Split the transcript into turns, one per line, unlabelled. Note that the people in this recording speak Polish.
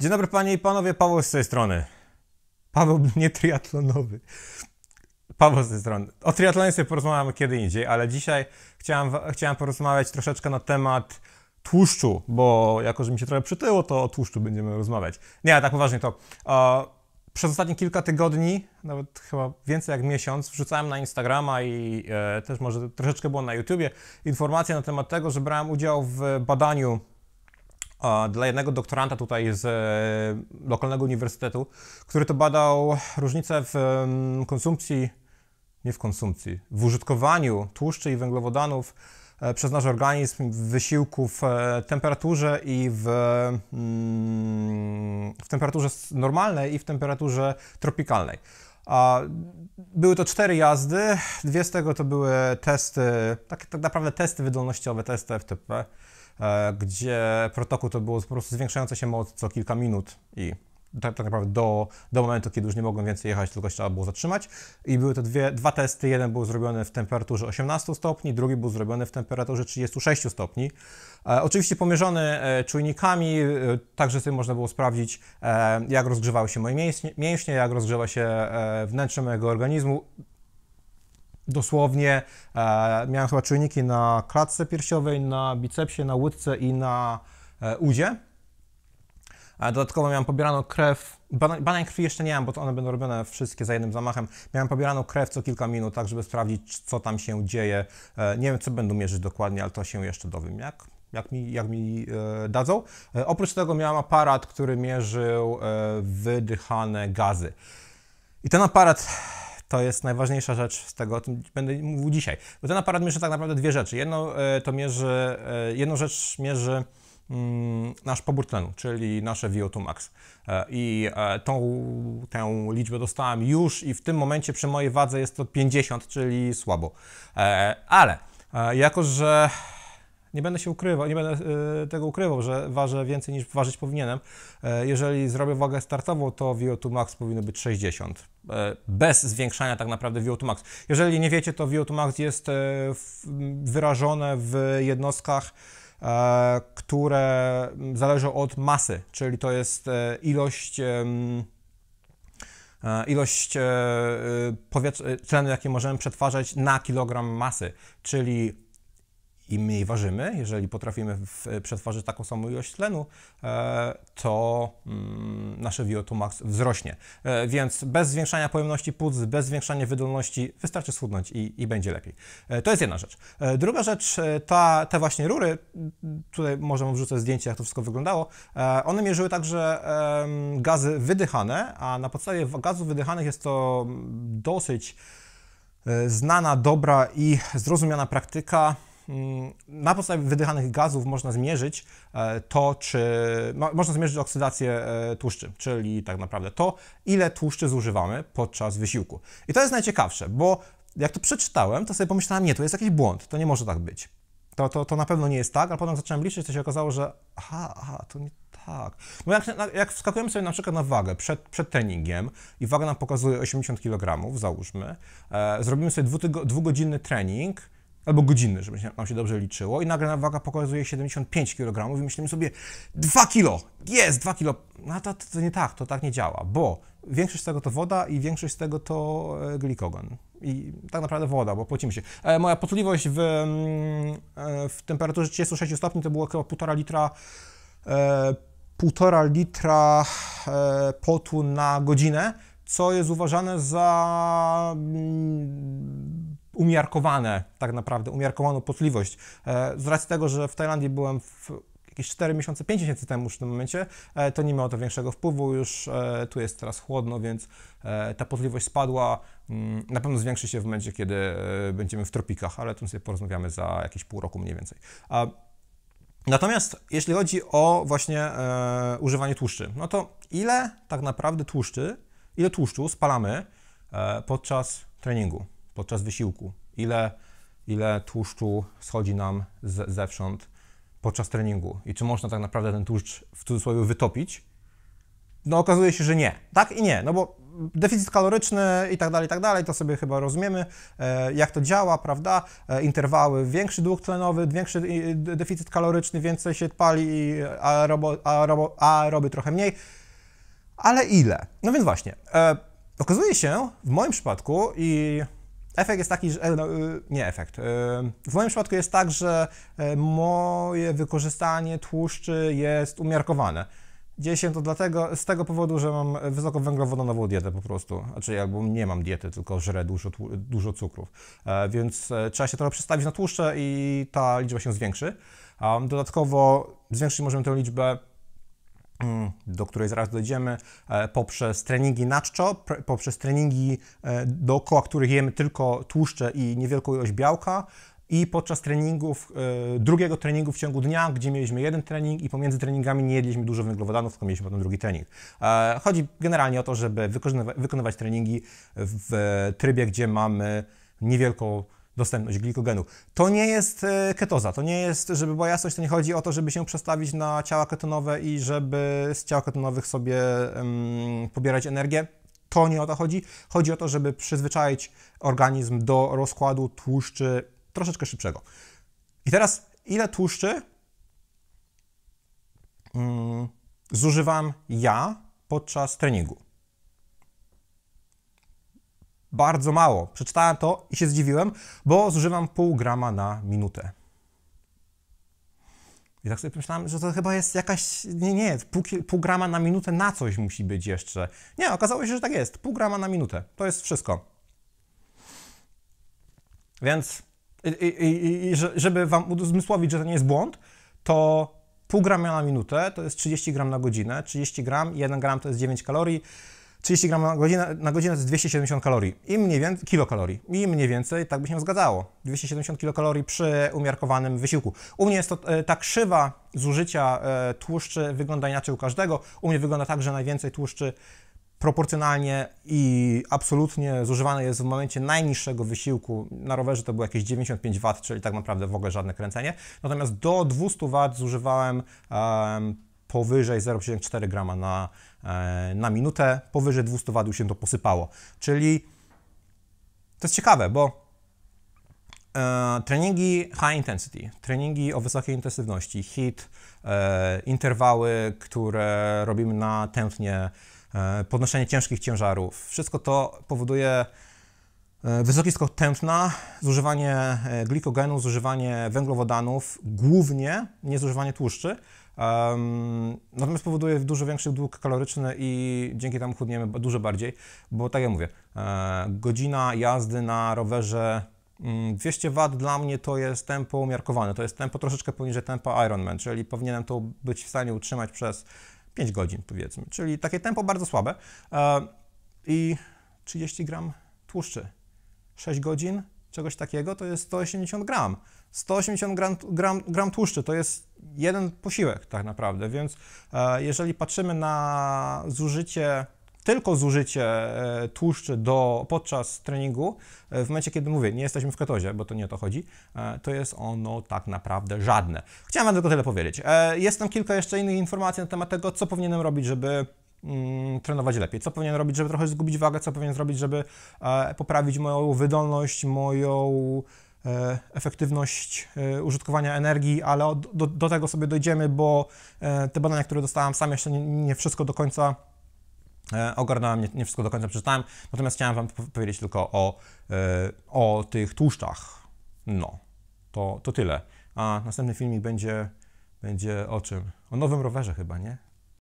Dzień dobry panie i panowie, Paweł z tej strony. Paweł nie triatlonowy. Paweł z tej strony. O triatlonie sobie porozmawiamy kiedy indziej, ale dzisiaj chciałem, chciałem porozmawiać troszeczkę na temat tłuszczu, bo jako, że mi się trochę przytyło, to o tłuszczu będziemy rozmawiać. Nie, a tak poważnie to. przez ostatnie kilka tygodni, nawet chyba więcej jak miesiąc, wrzucałem na Instagrama i e, też może troszeczkę było na YouTubie, informacje na temat tego, że brałem udział w badaniu dla jednego doktoranta tutaj z e, lokalnego uniwersytetu, który to badał różnicę w konsumpcji, nie w konsumpcji, w użytkowaniu tłuszczy i węglowodanów e, przez nasz organizm w wysiłku, w e, temperaturze i w, mm, w temperaturze normalnej i w temperaturze tropikalnej. Były to cztery jazdy, dwie z tego to były testy, tak, tak naprawdę testy wydolnościowe, testy FTP. E, gdzie protokół to było po prostu zwiększające się moc co kilka minut i tak, tak, naprawdę do, do momentu, kiedy już nie mogłem więcej jechać, tylko trzeba było zatrzymać. I były to dwie, dwa testy. Jeden był zrobiony w temperaturze 18 stopni, drugi był zrobiony w temperaturze 36 stopni. E, oczywiście pomierzony e, czujnikami, e, także sobie można było sprawdzić, e, jak rozgrzewały się moje mięśnie, mięśnie jak rozgrzewa się e, wnętrze mojego organizmu dosłownie e, miałem chyba czujniki na klatce piersiowej, na bicepsie, na łydce i na e, udzie. E, dodatkowo miałem pobierano krew, badań, krwi jeszcze nie miałem, bo one będą robione wszystkie za jednym zamachem. Miałem pobierano krew co kilka minut, tak żeby sprawdzić co tam się dzieje. E, nie wiem co będą mierzyć dokładnie, ale to się jeszcze dowiem jak. Jak mi, jak mi e, dadzą. E, oprócz tego miałem aparat, który mierzył wydychane gazy. I ten aparat to jest najważniejsza rzecz z tego, o tym będę mówił dzisiaj. Bo ten aparat mierzy tak naprawdę dwie rzeczy. Jedno e, to mierzy, e, jedną rzecz mierzy mm, nasz pobór tlenu, czyli nasze VO2 max. E, I tą, tę liczbę dostałem już i w tym momencie przy mojej wadze jest to 50, czyli słabo. Ale jako, że nie będę się ukrywał, nie będę e, tego ukrywał, że ważę więcej niż ważyć powinienem. E, jeżeli zrobię wagę startową, to VO2 max powinno być 60. E, bez zwiększania tak naprawdę VO2 max. Jeżeli nie wiecie, to VO2 max jest wyrażone w jednostkach które zależą od masy, czyli to jest ilość ilość tlenu, jaki możemy przetwarzać na kilogram masy, czyli im mniej ważymy, jeżeli potrafimy w, taką samą ilość tlenu, e, to mm, nasze VO2 max wzrośnie. E, więc bez zwiększania pojemności płuc, bez zwiększania wydolności wystarczy schudnąć i, i będzie lepiej. E, to jest jedna rzecz. Druga rzecz, ta, te właśnie rury, tutaj może wrzucę zdjęcie, jak to wszystko wyglądało, one mierzyły także gazy wydychane, a na podstawie gazów wydychanych jest to mm, dosyć znana, dobra i zrozumiana praktyka Mm, na podstawie wydychanych gazów można zmierzyć e, to, czy można zmierzyć oksydację e, tłuszczy, czyli tak naprawdę to, ile tłuszczy zużywamy podczas wysiłku. I to jest najciekawsze, bo jak to przeczytałem, to sobie pomyślałem, nie, to jest jakiś błąd, to nie może tak być. To, to, to na pewno nie jest tak, a potem zacząłem liczyć, to się okazało, że aha, aha, to nie tak. Bo jak, jak wskakujemy sobie na przykład na wagę przed, przed treningiem i waga nam pokazuje 80 kg, załóżmy, e, zrobimy sobie dwugodzinny trening, albo godziny, żeby nam się dobrze liczyło. I nagle waga pokazuje 75 kg i myślimy sobie, 2 kilo jest 2 kilo No to, to, nie tak, to tak nie działa, bo większość z tego to woda i większość z tego to e, glikogen. I tak naprawdę woda, bo płacimy się. E, moja potliwość w, mm, e, w temperaturze 36 stopni to było około 1,5 litra półtora litra potu na godzinę, co jest uważane za mm, umiarkowane, tak naprawdę, umiarkowaną potliwość. E, z racji tego, że w Tajlandii byłem w jakieś 4 miesiące, 5 miesięcy temu już w tym momencie, e, to nie miało to większego wpływu, już e, tu jest teraz chłodno, więc ta potliwość spadła, mm, na pewno zwiększy się w momencie, kiedy będziemy w tropikach, ale o tym sobie porozmawiamy za jakieś pół roku mniej więcej. Natomiast jeśli chodzi o właśnie używanie tłuszczy, no to ile tak naprawdę tłuszczy, ile tłuszczu spalamy podczas treningu? podczas wysiłku, ile, ile tłuszczu schodzi nam z, zewsząd podczas treningu i czy można tak naprawdę ten tłuszcz w cudzysłowie wytopić. No okazuje się, że nie. Tak i nie, no bo deficyt kaloryczny i tak dalej, i tak dalej, to sobie chyba rozumiemy, e, jak to działa, prawda? E, interwały, większy dług tlenowy, większy e, deficyt kaloryczny, więcej się pali, aerobo, aerobo, aeroby trochę mniej. Ale ile? No więc właśnie, okazuje się w moim przypadku i Efekt jest taki, że. E, no, e, nie efekt. E, w moim przypadku jest tak, że moje wykorzystanie tłuszczy jest umiarkowane. Dzieje się to dlatego, z tego powodu, że mam wysokowęglowodanową dietę po prostu. Znaczy, albo nie mam diety, tylko żrę dużo, dużo cukrów. Więc trzeba się trochę przestawić na tłuszcze i ta liczba się zwiększy. Dodatkowo zwiększyć możemy tę liczbę do której zaraz dojdziemy, e, poprzez treningi na czczo, poprzez treningi e, dookoła których jemy tylko tłuszcze i niewielką ilość białka, i podczas treningów, e, drugiego treningu w ciągu dnia, gdzie mieliśmy jeden trening i pomiędzy treningami nie jedliśmy dużo węglowodanów, tylko mieliśmy potem drugi trening. Chodzi generalnie o to, żeby wykonywać treningi w trybie, gdzie mamy niewielką dostępność glikogenu. To nie jest e, ketoza, to nie jest, żeby była jasność, to nie chodzi o to, żeby się przestawić na ciała ketonowe i żeby z ciał ketonowych sobie um, pobierać energię. To nie o to chodzi. Chodzi o to, żeby przyzwyczaić organizm do rozkładu tłuszczy troszeczkę szybszego. I teraz, ile tłuszczy um, zużywam ja podczas treningu? bardzo mało. Przeczytałem to i się zdziwiłem, bo zużywam pół grama na minutę. I tak sobie pomyślałem, że to chyba jest jakaś, nie, nie, pół, pół grama na minutę na coś musi być jeszcze. Nie, okazało się, że tak jest, pół grama na minutę, to jest wszystko. Więc, i, i, i, żeby wam uzmysłowić, że to nie jest błąd, to pół grama na minutę to jest 30 gram na godzinę, 30 gram, 1 gram to jest 9 kalorii, 30 gram na godzinę, na godzinę to jest 270 kalorii. I mniej więcej, kilokalorii. I mniej więcej tak by się zgadzało. 270 kilokalorii przy umiarkowanym wysiłku. U mnie jest to e, ta krzywa zużycia e, tłuszczy wygląda inaczej u każdego. U mnie wygląda tak, że najwięcej tłuszczy proporcjonalnie i absolutnie zużywane jest w momencie najniższego wysiłku. Na rowerze to było jakieś 95 W, czyli tak naprawdę w ogóle żadne kręcenie. Natomiast do 200 W zużywałem um, powyżej 0,4 grama na, e, na minutę, powyżej 200 W się to posypało. Czyli to jest ciekawe, bo e, treningi high intensity, treningi o wysokiej intensywności, hit, e, interwały, które robimy na tętnie, podnoszenie ciężkich ciężarów, wszystko to powoduje E, wysoki skok tętna, zużywanie e, glikogenu, zużywanie węglowodanów, głównie niezużywanie tłuszczy. Um, natomiast powoduje dużo większy dług kaloryczny i dzięki temu chudniemy dużo bardziej, bo tak jak mówię, e, godzina jazdy na rowerze 200 mm, W dla mnie to jest tempo umiarkowane, to jest tempo troszeczkę poniżej tempa Ironman, czyli powinienem to być w stanie utrzymać przez 5 godzin powiedzmy, czyli takie tempo bardzo słabe e, i 30 gram tłuszczy 6 godzin, czegoś takiego, to jest 180 gram. 180 gram, gram, gram tłuszczy to jest jeden posiłek tak naprawdę, więc e, jeżeli patrzymy na zużycie, tylko zużycie e, tłuszczy do, podczas treningu, e, w momencie kiedy mówię, nie jesteśmy w ketozie, bo to nie o to chodzi, e, to jest ono tak naprawdę żadne. Chciałem Wam tylko tyle powiedzieć. E, jest tam kilka jeszcze innych informacji na temat tego, co powinienem robić, żeby Mm, trenować lepiej. Co powinien robić, żeby trochę zgubić wagę, co powinien zrobić, żeby e, poprawić moją wydolność, moją e, efektywność e, użytkowania energii, ale do, do, tego sobie dojdziemy, bo te badania, które dostałem sam jeszcze nie, nie wszystko do końca ogarnąłem, nie, nie, wszystko do końca przeczytałem, natomiast chciałem Wam powiedzieć tylko o, o tych tłuszczach. No, to, to tyle. A następny filmik będzie, będzie o czym? O nowym rowerze chyba, nie?